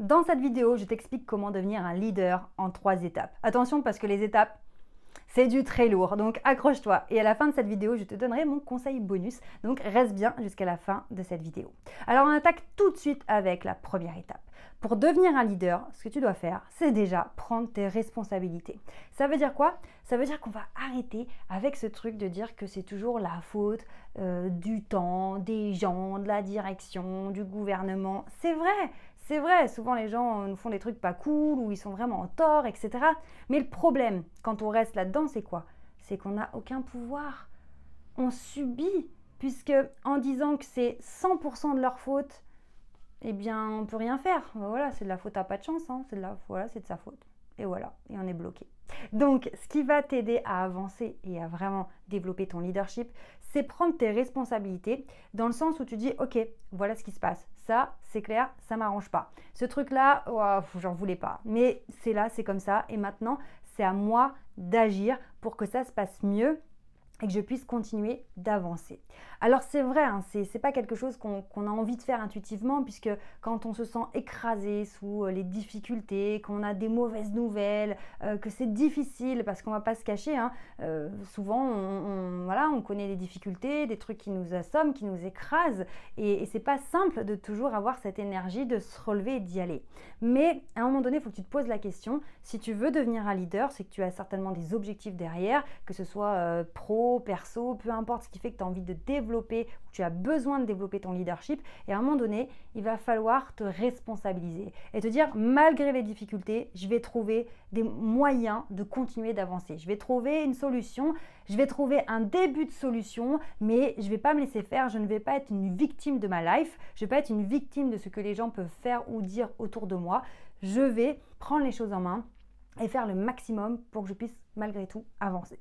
Dans cette vidéo, je t'explique comment devenir un leader en trois étapes. Attention parce que les étapes, c'est du très lourd, donc accroche-toi. Et à la fin de cette vidéo, je te donnerai mon conseil bonus, donc reste bien jusqu'à la fin de cette vidéo. Alors on attaque tout de suite avec la première étape. Pour devenir un leader, ce que tu dois faire, c'est déjà prendre tes responsabilités. Ça veut dire quoi Ça veut dire qu'on va arrêter avec ce truc de dire que c'est toujours la faute euh, du temps, des gens, de la direction, du gouvernement. C'est vrai, c'est vrai, souvent les gens euh, nous font des trucs pas cool ou ils sont vraiment en tort, etc. Mais le problème, quand on reste là-dedans, c'est quoi C'est qu'on n'a aucun pouvoir. On subit, puisque en disant que c'est 100% de leur faute, eh bien, on peut rien faire. Ben voilà, c'est de la faute à pas de chance, hein. c'est de la, voilà, c'est de sa faute. Et voilà, et on est bloqué. Donc, ce qui va t'aider à avancer et à vraiment développer ton leadership, c'est prendre tes responsabilités dans le sens où tu dis, ok, voilà ce qui se passe, c'est clair, ça m'arrange pas. Ce truc-là, j'en voulais pas. Mais c'est là, c'est comme ça. Et maintenant, c'est à moi d'agir pour que ça se passe mieux et que je puisse continuer d'avancer. Alors c'est vrai, hein, c'est ce n'est pas quelque chose qu'on a envie de faire intuitivement, puisque quand on se sent écrasé sous euh, les difficultés, qu'on a des mauvaises nouvelles, euh, que c'est difficile, parce qu'on ne va pas se cacher, hein, euh, souvent on, voilà, on connaît des difficultés, des trucs qui nous assomment, qui nous écrasent, et, et c'est pas simple de toujours avoir cette énergie de se relever et d'y aller. Mais à un moment donné, il faut que tu te poses la question, si tu veux devenir un leader, c'est que tu as certainement des objectifs derrière, que ce soit pro, perso, peu importe ce qui fait que tu as envie de développer, ou tu as besoin de développer ton leadership. Et à un moment donné, il va falloir te responsabiliser et te dire, malgré les difficultés, je vais trouver des moyens de continuer d'avancer. Je vais trouver une solution, je vais trouver un début de solution, mais je ne vais pas me laisser faire, je ne vais pas être une victime de ma life, je ne vais pas être une victime de ce que les gens peuvent faire ou dire autour de moi. Je vais prendre les choses en main et faire le maximum pour que je puisse malgré tout avancer.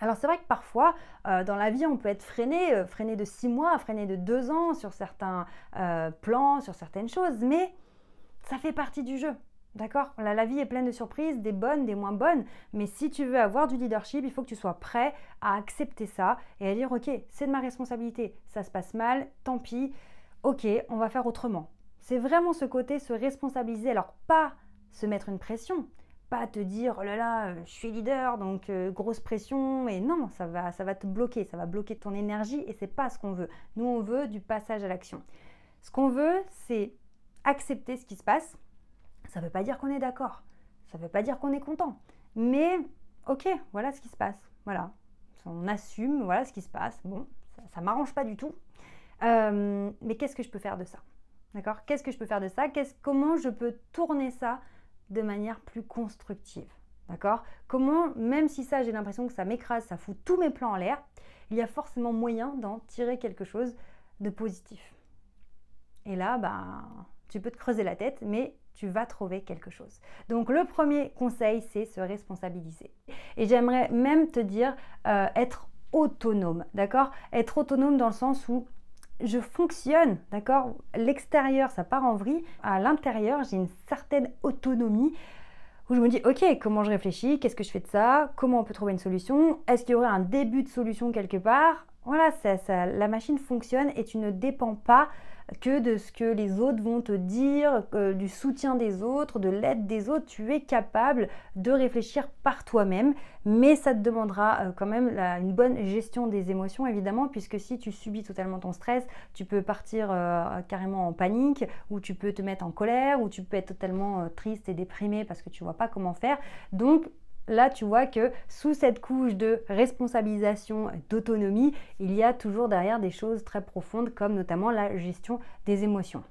Alors c'est vrai que parfois euh, dans la vie on peut être freiné, euh, freiné de 6 mois, freiné de deux ans sur certains euh, plans, sur certaines choses, mais ça fait partie du jeu. D'accord la, la, vie est pleine de surprises, des bonnes, des moins bonnes, mais si tu veux avoir du leadership, il faut que tu sois prêt à accepter ça et à dire ok, c'est de ma responsabilité, ça se passe mal, tant pis, ok, on va faire autrement. C'est vraiment ce côté se responsabiliser, alors pas se mettre une pression, pas te dire oh là là, euh, je suis leader, donc euh, grosse pression. Et non, ça va, ça va te bloquer, ça va bloquer ton énergie et c'est pas ce qu'on veut. Nous, on veut du passage à l'action. Ce qu'on veut, c'est accepter ce qui se passe. Ça ne veut pas dire qu'on est d'accord, ça ne veut pas dire qu'on est content, mais ok, voilà ce qui se passe. Voilà, on assume, voilà ce qui se passe. Bon, ça, ne m'arrange pas du tout, euh, mais qu'est-ce que je peux faire de ça D'accord Qu'est-ce que je peux faire de ça Comment je peux tourner ça de manière plus constructive. D'accord Comment, même si ça, j'ai l'impression que ça m'écrase, ça fout tous mes plans en l'air, il y a forcément moyen d'en tirer quelque chose de positif. Et là, bah, tu peux te creuser la tête, mais tu vas trouver quelque chose. Donc le premier conseil, c'est se responsabiliser. Et j'aimerais même te dire euh, être autonome, d'accord Être autonome dans le sens où je fonctionne, d'accord L'extérieur, ça part en vrille. À l'intérieur, j'ai une certaine autonomie où je me dis, ok, comment je réfléchis Qu'est-ce que je fais de ça Comment on peut trouver une solution Est-ce qu'il y aurait un début de solution quelque part Voilà, ça, la machine fonctionne et tu ne dépends pas que de ce que les autres vont te dire, du soutien des autres, de l'aide des autres. Tu es capable de réfléchir par toi-même, mais ça te demandera euh, quand même une bonne gestion des émotions, évidemment, puisque si tu subis totalement ton stress, tu peux partir euh, carrément en panique, ou tu peux te mettre en colère, ou tu peux être totalement euh, triste et déprimé parce que tu vois pas comment faire. Donc, là tu vois que sous cette couche de responsabilisation, d'autonomie, il y a toujours derrière des choses très profondes comme notamment la gestion des émotions.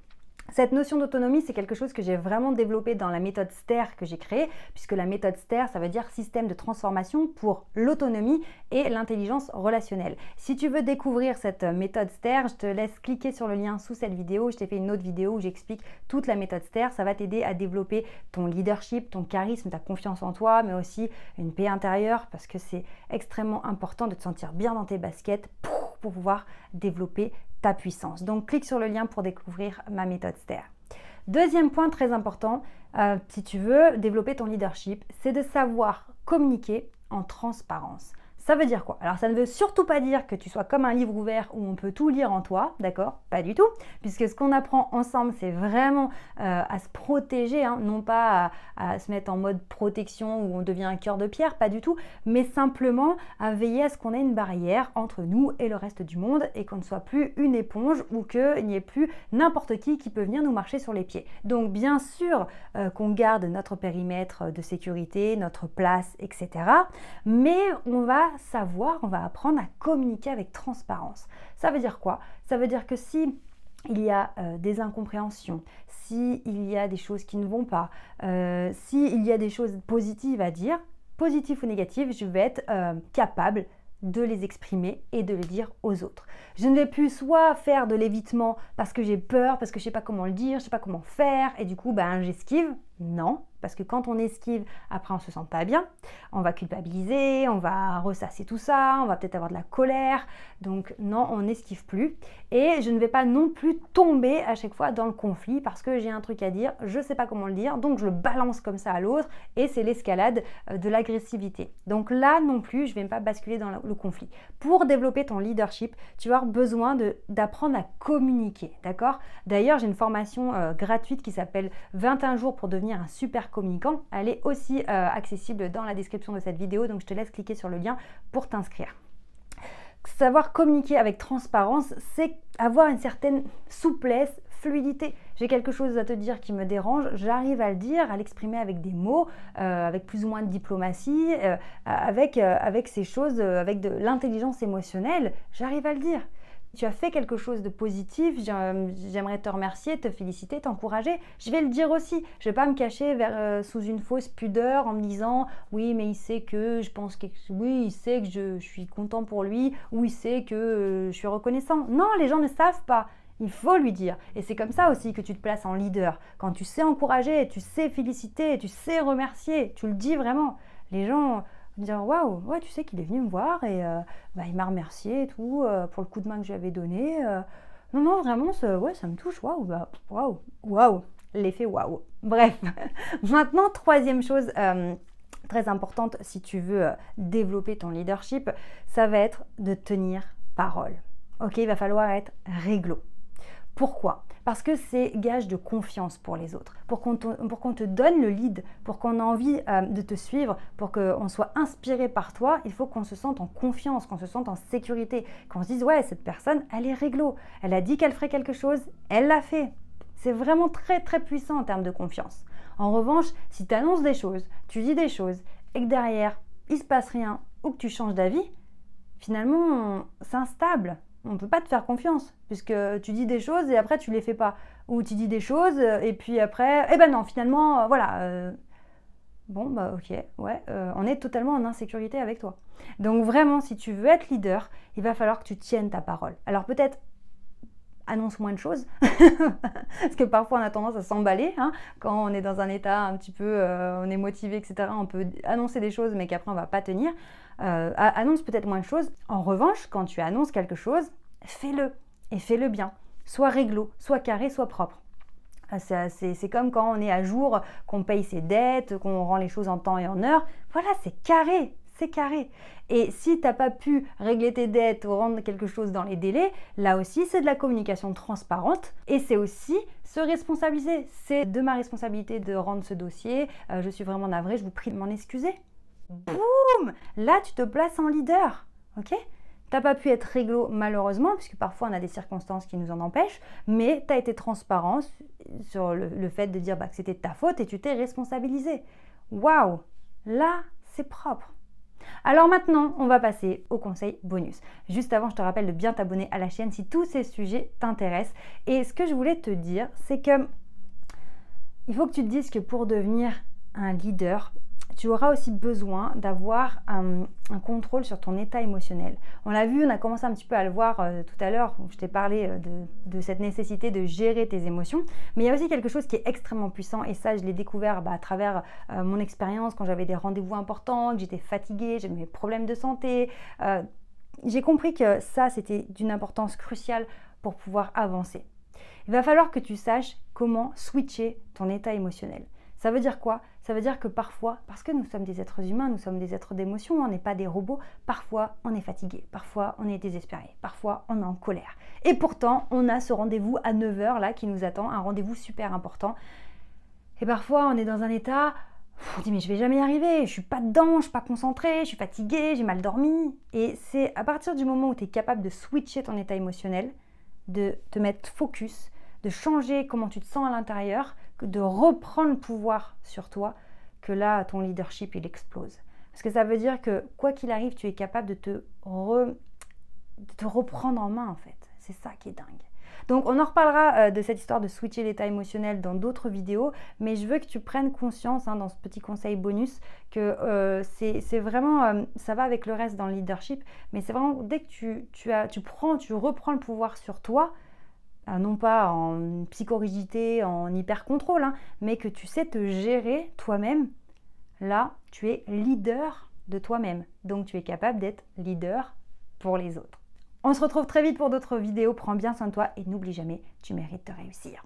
Cette notion d'autonomie, c'est quelque chose que j'ai vraiment développé dans la méthode STER que j'ai créée, puisque la méthode STER, ça veut dire système de transformation pour l'autonomie et l'intelligence relationnelle. Si tu veux découvrir cette euh, méthode STER, je te laisse cliquer sur le lien sous cette vidéo. Je t'ai fait une autre vidéo où j'explique toute la méthode STER. Ça va t'aider à développer ton leadership, ton charisme, ta confiance en toi, mais aussi une paix intérieure, parce que c'est extrêmement important de te sentir bien dans tes baskets pour pouvoir développer puissance. Donc clique sur le lien pour découvrir ma méthode STER. Deuxième point très important, euh, si tu veux développer ton leadership, c'est de savoir communiquer en transparence. Ça veut dire quoi Alors ça ne veut surtout pas dire que tu sois comme un livre ouvert où on peut tout lire en toi, d'accord Pas du tout, puisque ce qu'on apprend ensemble, c'est vraiment euh, à se protéger, hein, non pas à, se mettre en mode protection où on devient un cœur de pierre, pas du tout, mais simplement à veiller à ce qu'on ait une barrière entre nous et le reste du monde et qu'on ne soit plus une éponge ou qu'il n'y ait plus n'importe qui qui peut venir nous marcher sur les pieds. Donc bien sûr euh, qu'on garde notre périmètre de sécurité, notre place, etc. Mais on va savoir, on va apprendre à communiquer avec transparence. Ça veut dire quoi Ça veut dire que si il y a euh, des incompréhensions, si il y a des choses qui ne vont pas, euh, s'il y a des choses positives à dire, positives ou négatives, je vais être euh, capable de les exprimer et de les dire aux autres. Je ne vais plus soit faire de l'évitement parce que j'ai peur, parce que je ne sais pas comment le dire, je ne sais pas comment faire, et du coup, ben, j'esquive. Non, parce que quand on esquive, après on se sent pas bien, on va culpabiliser, on va ressasser tout ça, on va peut-être avoir de la colère. Donc non, on n'esquive plus. Et je ne vais pas non plus tomber à chaque fois dans le conflit parce que j'ai un truc à dire, je ne sais pas comment le dire, donc je le balance comme ça à l'autre et c'est l'escalade euh, de l'agressivité. Donc là non plus, je ne vais pas basculer dans le conflit. Pour développer ton leadership, tu vas avoir besoin d'apprendre à communiquer, d'accord D'ailleurs, j'ai une formation euh, gratuite qui s'appelle 21 jours pour devenir un super elle est aussi euh, accessible dans la description de cette vidéo, donc je te laisse cliquer sur le lien pour t'inscrire. Savoir communiquer avec transparence, c'est avoir une certaine souplesse, fluidité. J'ai quelque chose à te dire qui me dérange, j'arrive à le dire, à l'exprimer avec des mots, euh, avec plus ou moins de diplomatie, euh, avec, avec ces choses, avec de l'intelligence émotionnelle, j'arrive à le dire tu as fait quelque chose de positif, euh, j'aimerais te remercier, te féliciter, t'encourager. Je vais le dire aussi. Je ne vais pas me cacher euh, sous une fausse pudeur en me disant oui, mais il sait que je pense que oui, il sait que je, suis content pour lui ou il sait que euh, je suis reconnaissant. Non, les gens ne savent pas. Il faut lui dire. Et c'est comme ça aussi que tu te places en leader. Quand tu sais encourager, tu sais féliciter, tu sais remercier, tu le dis vraiment. Les gens, dire waouh ouais tu sais qu'il est venu me voir et euh, bah, il m'a remercié et tout euh, pour le coup de main que j'avais donné euh. non non vraiment ça, ça me touche waouh bah, waouh waouh l'effet waouh bref maintenant troisième chose très importante si tu veux développer ton leadership ça va être de tenir parole ok il va falloir être réglo pourquoi parce que c'est gage de confiance pour les autres, pour qu'on te, donne le lead, pour qu'on ait envie euh, de te suivre, pour qu'on soit inspiré par toi, il faut qu'on se sente en confiance, qu'on se sente en sécurité, qu'on se dise ouais, cette personne, elle est réglo, elle a dit qu'elle ferait quelque chose, elle l'a fait. C'est vraiment très très puissant en termes de confiance. En revanche, si tu annonces des choses, tu dis des choses, et que derrière, il se passe rien, ou que tu changes d'avis, finalement, c'est instable on ne peut pas te faire confiance, puisque tu dis des choses et après tu les fais pas. Ou tu dis des choses et puis après, eh ben non, finalement, euh, voilà. Euh, bon, bah ok, ouais, euh, on est totalement en insécurité avec toi. Donc vraiment, si tu veux être leader, il va falloir que tu tiennes ta parole. Alors peut-être annonce moins de choses. Parce que parfois on a tendance à s'emballer. Hein. Quand on est dans un état un petit peu, euh, on est motivé, etc., on peut annoncer des choses mais qu'après on va pas tenir. Euh, annonce peut-être moins de choses. En revanche, quand tu annonces quelque chose, fais-le. Et fais-le bien. Soit réglo, soit carré, soit propre. Euh, c'est comme quand on est à jour, qu'on paye ses dettes, qu'on rend les choses en temps et en heure. Voilà, c'est carré, c'est carré. Et si tu t'as pas pu régler tes dettes ou rendre quelque chose dans les délais, là aussi c'est de la communication transparente et c'est aussi se responsabiliser. C'est de ma responsabilité de rendre ce dossier, euh, je suis vraiment navrée, je vous prie de m'en excuser. Boum Là tu te places en leader, ok T'as pas pu être réglo malheureusement, puisque parfois on a des circonstances qui nous en empêchent, mais tu as été transparent sur le, fait de dire bah, que c'était ta faute et tu t'es responsabilisé. Waouh Là, c'est propre. Alors maintenant, on va passer au conseil bonus. Juste avant, je te rappelle de bien t'abonner à la chaîne si tous ces sujets t'intéressent. Et ce que je voulais te dire, c'est que il faut que tu te dises que pour devenir un leader, tu auras aussi besoin d'avoir un, contrôle sur ton état émotionnel. On l'a vu, on a commencé un petit peu à le voir euh, tout à l'heure, je t'ai parlé euh, de, cette nécessité de gérer tes émotions, mais il y a aussi quelque chose qui est extrêmement puissant, et ça je l'ai découvert bah, à travers euh, mon expérience quand j'avais des rendez-vous importants, que j'étais fatiguée, j'avais des problèmes de santé. j'ai compris que ça, c'était d'une importance cruciale pour pouvoir avancer. Il va falloir que tu saches comment switcher ton état émotionnel. Ça veut dire quoi Ça veut dire que parfois, parce que nous sommes des êtres humains, nous sommes des êtres d'émotion, on n'est pas des robots, parfois on est fatigué, parfois on est désespéré, parfois on est en colère. Et pourtant, on a ce rendez-vous à 9h là qui nous attend, un rendez-vous super important. Et parfois, on est dans un état, on dit mais je vais jamais y arriver, je suis pas dedans, je suis pas concentré, je suis fatigué, j'ai mal dormi. Et c'est à partir du moment où tu es capable de switcher ton état émotionnel, de te mettre focus, de changer comment tu te sens à l'intérieur, de reprendre le pouvoir sur toi que là, ton leadership, il explose. Parce que ça veut dire que quoi qu'il arrive, tu es capable de te, te reprendre en main, en fait. C'est ça qui est dingue. Donc on en reparlera euh, de cette histoire de switcher l'état émotionnel dans d'autres vidéos, mais je veux que tu prennes conscience hein, dans ce petit conseil bonus que euh, c'est vraiment, euh, ça va avec le reste dans le leadership, mais c'est vraiment dès que tu, as, tu prends, tu reprends le pouvoir sur toi, ah, non pas en psychorigidité, en hyper-contrôle, hein, mais que tu sais te gérer toi-même, là, tu es leader de toi-même. Donc tu es capable d'être leader pour les autres. On se retrouve très vite pour d'autres vidéos. Prends bien soin de toi et n'oublie jamais, tu mérites de réussir.